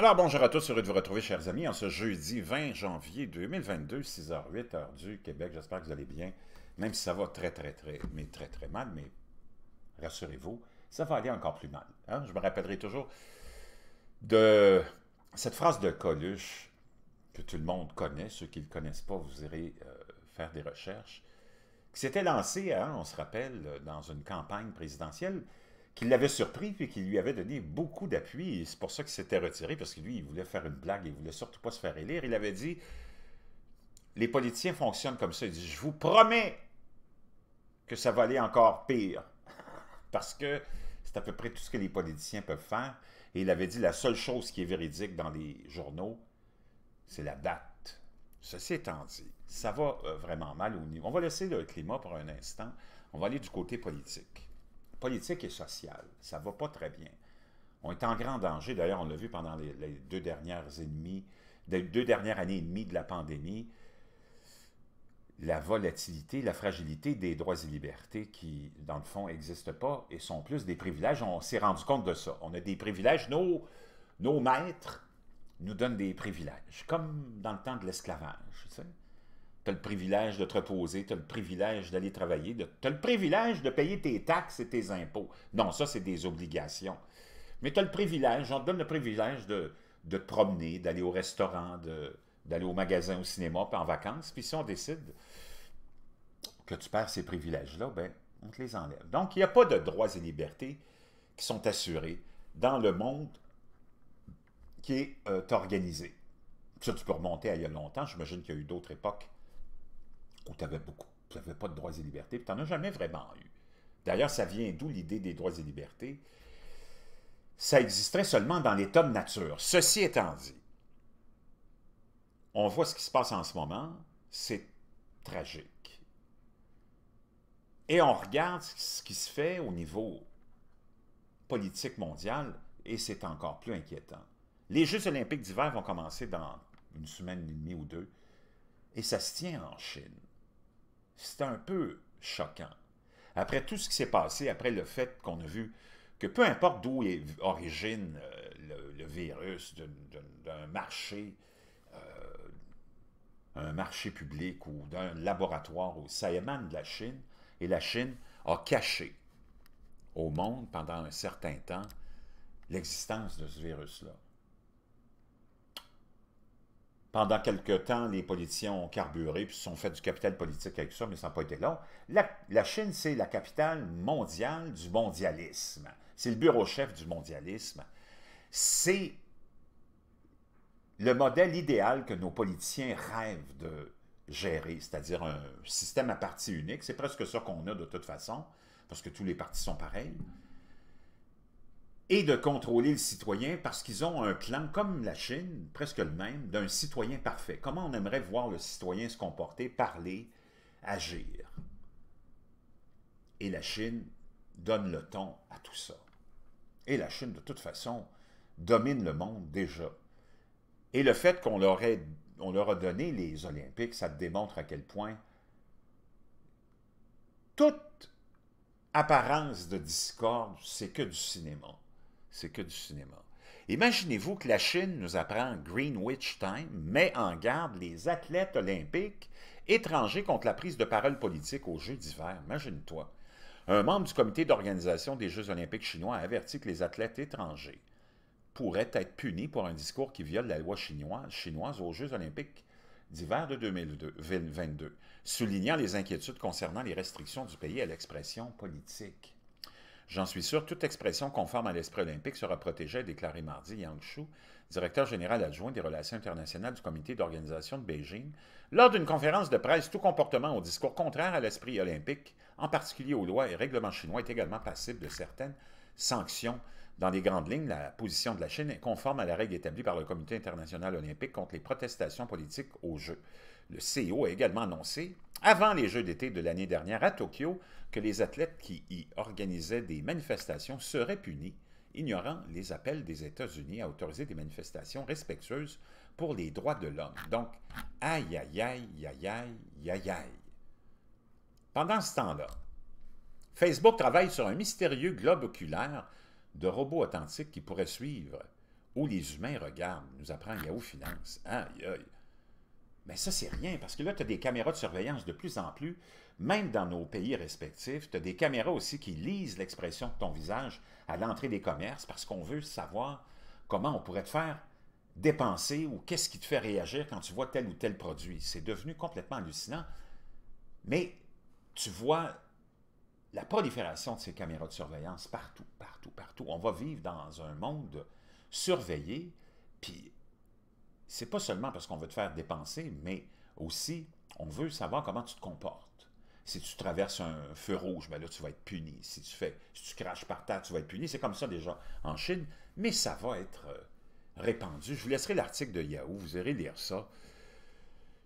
Alors, bonjour à tous, heureux de vous retrouver, chers amis, en ce jeudi 20 janvier 2022, 6h08, heure du Québec. J'espère que vous allez bien, même si ça va très, très, très, mais très, très mal, mais rassurez-vous, ça va aller encore plus mal. Hein? Je me rappellerai toujours de cette phrase de Coluche que tout le monde connaît. Ceux qui ne le connaissent pas, vous irez euh, faire des recherches. Qui s'était lancée, hein, on se rappelle, dans une campagne présidentielle qu'il l'avait surpris puis qu'il lui avait donné beaucoup d'appui. C'est pour ça qu'il s'était retiré, parce que lui, il voulait faire une blague, il voulait surtout pas se faire élire. Il avait dit Les politiciens fonctionnent comme ça. Il dit Je vous promets que ça va aller encore pire. parce que c'est à peu près tout ce que les politiciens peuvent faire. Et il avait dit La seule chose qui est véridique dans les journaux, c'est la date. Ceci étant dit, ça va euh, vraiment mal au niveau. On va laisser le climat pour un instant. On va aller du côté politique politique et sociale. Ça ne va pas très bien. On est en grand danger. D'ailleurs, on l'a vu pendant les, deux dernières années et demie de la pandémie. La volatilité, la fragilité des droits et libertés qui, dans le fond, n'existent pas et sont plus des privilèges. On s'est rendu compte de ça. On a des privilèges. Nos, nos maîtres nous donnent des privilèges, comme dans le temps de l'esclavage tu as le privilège de te reposer, tu as le privilège d'aller travailler, tu as le privilège de payer tes taxes et tes impôts. Non, ça, c'est des obligations. Mais tu as le privilège, on te donne le privilège de, de te promener, d'aller au restaurant, d'aller au magasin, au cinéma, puis en vacances. Puis si on décide que tu perds ces privilèges-là, ben, on te les enlève. Donc, il n'y a pas de droits et libertés qui sont assurés dans le monde qui est euh, organisé. Ça, tu peux remonter à il y a longtemps. J'imagine qu'il y a eu d'autres époques où tu beaucoup, n'avais pas de droits et libertés, puis tu n'en as jamais vraiment eu. D'ailleurs, ça vient d'où l'idée des droits et libertés? Ça existerait seulement dans l'état de nature. Ceci étant dit, on voit ce qui se passe en ce moment, c'est tragique. Et on regarde ce qui se fait au niveau politique mondial, et c'est encore plus inquiétant. Les Jeux olympiques d'hiver vont commencer dans une semaine et demie ou deux, et ça se tient en Chine. C'est un peu choquant. Après tout ce qui s'est passé, après le fait qu'on a vu que peu importe d'où est origine euh, le, virus, d'un marché, euh, un marché public ou d'un laboratoire ça émane de la Chine, et la Chine a caché au monde pendant un certain temps l'existence de ce virus-là pendant quelque temps, les politiciens ont carburé puis se sont fait du capital politique avec ça, mais ça n'a pas été long. La, la Chine, c'est la capitale mondiale du mondialisme. C'est le bureau-chef du mondialisme. C'est le modèle idéal que nos politiciens rêvent de gérer, c'est-à-dire un système à parti unique. C'est presque ça qu'on a de toute façon, parce que tous les partis sont pareils et de contrôler le citoyen parce qu'ils ont un plan, comme la Chine, presque le même, d'un citoyen parfait. Comment on aimerait voir le citoyen se comporter, parler, agir? Et la Chine donne le ton à tout ça. Et la Chine, de toute façon, domine le monde déjà. Et le fait qu'on leur, on leur a donné les Olympiques, ça démontre à quel point toute apparence de discorde, c'est que du cinéma c'est que du cinéma. Imaginez-vous que la Chine nous apprend Greenwich Time, met en garde les athlètes olympiques étrangers contre la prise de parole politique aux Jeux d'hiver. Imagine-toi. Un membre du comité d'organisation des Jeux olympiques chinois a averti que les athlètes étrangers pourraient être punis pour un discours qui viole la loi chinoise, chinoise aux Jeux olympiques d'hiver de 2022, soulignant les inquiétudes concernant les restrictions du pays à l'expression politique. J'en suis sûr, toute expression conforme à l'esprit olympique sera protégée, a déclaré mardi Yang Shu, directeur général adjoint des relations internationales du comité d'organisation de Beijing, lors d'une conférence de presse, tout comportement au discours contraire à l'esprit olympique, en particulier aux lois et règlements chinois, est également passible de certaines sanctions dans les grandes lignes, la position de la Chine est conforme à la règle établie par le Comité international olympique contre les protestations politiques aux Jeux. Le CEO a également annoncé, avant les Jeux d'été de l'année dernière à Tokyo, que les athlètes qui y organisaient des manifestations seraient punis, ignorant les appels des États-Unis à autoriser des manifestations respectueuses pour les droits de l'homme. Donc, aïe, aïe, aïe, aïe, aïe, aïe, aïe. Pendant ce temps-là, Facebook travaille sur un mystérieux globe oculaire de robots authentiques qui pourraient suivre où les humains regardent, nous apprend Yahoo Finance. Aïe, aïe. Mais ça, c'est rien, parce que là, tu as des caméras de surveillance de plus en plus, même dans nos pays respectifs. Tu as des caméras aussi qui lisent l'expression de ton visage à l'entrée des commerces, parce qu'on veut savoir comment on pourrait te faire dépenser ou qu'est-ce qui te fait réagir quand tu vois tel ou tel produit. C'est devenu complètement hallucinant. Mais tu vois la prolifération de ces caméras de surveillance partout, partout, partout. On va vivre dans un monde surveillé, puis c'est pas seulement parce qu'on veut te faire dépenser, mais aussi, on veut savoir comment tu te comportes. Si tu traverses un feu rouge, ben là, tu vas être puni. Si tu fais, si tu craches par terre, tu vas être puni. C'est comme ça déjà en Chine, mais ça va être euh, répandu. Je vous laisserai l'article de Yahoo, vous irez lire ça.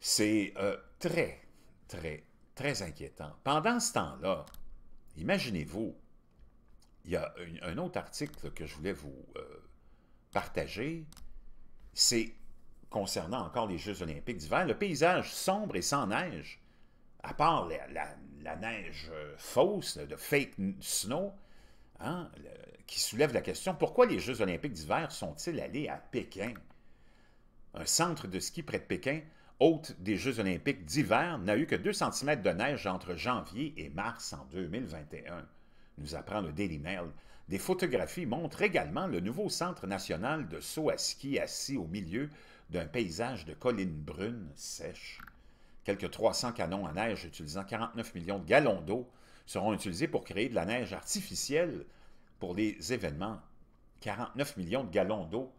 C'est euh, très, très, très inquiétant. Pendant ce temps-là, Imaginez-vous, il y a un, autre article que je voulais vous euh, partager, c'est concernant encore les Jeux olympiques d'hiver, le paysage sombre et sans neige, à part la, neige euh, fausse, de fake snow, hein, qui soulève la question, pourquoi les Jeux olympiques d'hiver sont-ils allés à Pékin? Un centre de ski près de Pékin hôte des Jeux olympiques d'hiver, n'a eu que 2 cm de neige entre janvier et mars en 2021, nous apprend le Daily Mail. Des photographies montrent également le nouveau centre national de saut à ski assis au milieu d'un paysage de collines brunes sèches. Quelques 300 canons à neige utilisant 49 millions de gallons d'eau seront utilisés pour créer de la neige artificielle pour les événements. 49 millions de gallons d'eau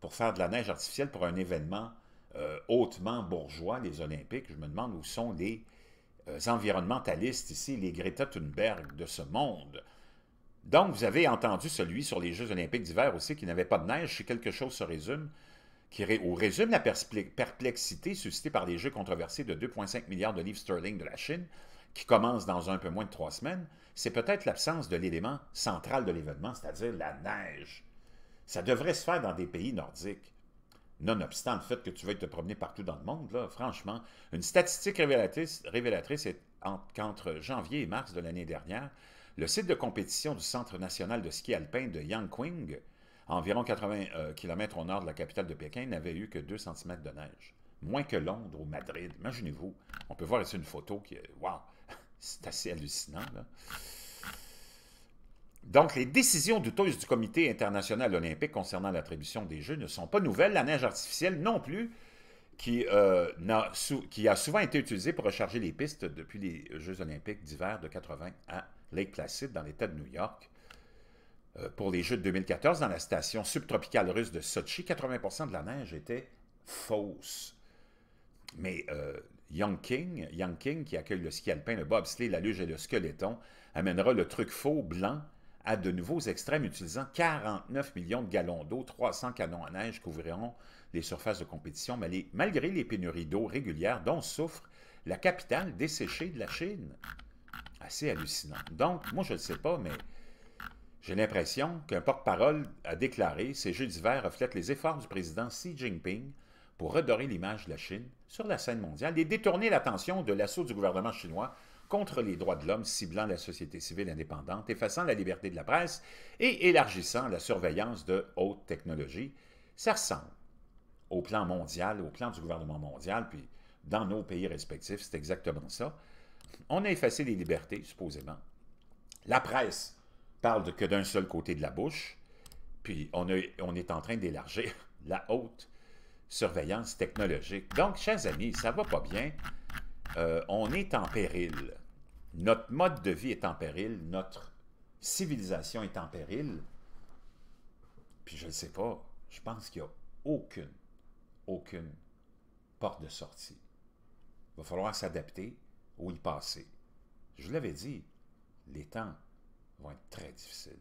pour faire de la neige artificielle pour un événement euh, hautement bourgeois, les Olympiques, je me demande où sont les euh, environnementalistes ici, les Greta Thunberg de ce monde. Donc, vous avez entendu celui sur les Jeux olympiques d'hiver aussi, qui n'avait pas de neige, si quelque chose se résume, qui ou résume la perplexité suscitée par les Jeux controversés de 2,5 milliards de livres sterling de la Chine, qui commence dans un peu moins de trois semaines, c'est peut-être l'absence de l'élément central de l'événement, c'est-à-dire la neige. Ça devrait se faire dans des pays nordiques nonobstant le fait que tu veuilles te promener partout dans le monde, là, franchement, une statistique révélatrice, révélatrice est qu'entre janvier et mars de l'année dernière, le site de compétition du Centre national de ski alpin de Yang à environ 80 euh, km au nord de la capitale de Pékin, n'avait eu que 2 cm de neige. Moins que Londres ou Madrid. Imaginez-vous. On peut voir ici une photo qui. est... Waouh! C'est assez hallucinant, là. Donc, les décisions douteuses du Comité international olympique concernant l'attribution des Jeux ne sont pas nouvelles. La neige artificielle non plus, qui, euh, a, souvent été utilisée pour recharger les pistes depuis les Jeux olympiques d'hiver de 80 à Lake Placid, dans l'État de New York. Euh, pour les Jeux de 2014, dans la station subtropicale russe de Sochi, 80 de la neige était fausse. Mais euh, Young King, qui accueille le ski alpin, le bobsleigh, la luge et le squeletton, amènera le truc faux blanc à de nouveaux extrêmes utilisant 49 millions de gallons d'eau, 300 canons à neige couvriront les surfaces de compétition, mais malgré les pénuries d'eau régulières dont souffre la capitale desséchée de la Chine. Assez hallucinant. Donc, moi, je ne sais pas, mais j'ai l'impression qu'un porte-parole a déclaré ces Jeux d'hiver reflètent les efforts du président Xi Jinping pour redorer l'image de la Chine sur la scène mondiale et détourner l'attention de l'assaut du gouvernement chinois contre les droits de l'homme ciblant la société civile indépendante, effaçant la liberté de la presse et élargissant la surveillance de haute technologie, ça ressemble au plan mondial, au plan du gouvernement mondial, puis dans nos pays respectifs, c'est exactement ça. On a effacé les libertés, supposément. La presse parle que d'un seul côté de la bouche, puis on, on est en train d'élargir la haute surveillance technologique. Donc, chers amis, ça va pas bien. Euh, on est en péril. Notre mode de vie est en péril, notre civilisation est en péril. Puis je ne sais pas, je pense qu'il n'y a aucune, aucune porte de sortie. Il va falloir s'adapter ou y passer. Je l'avais dit, les temps vont être très difficiles.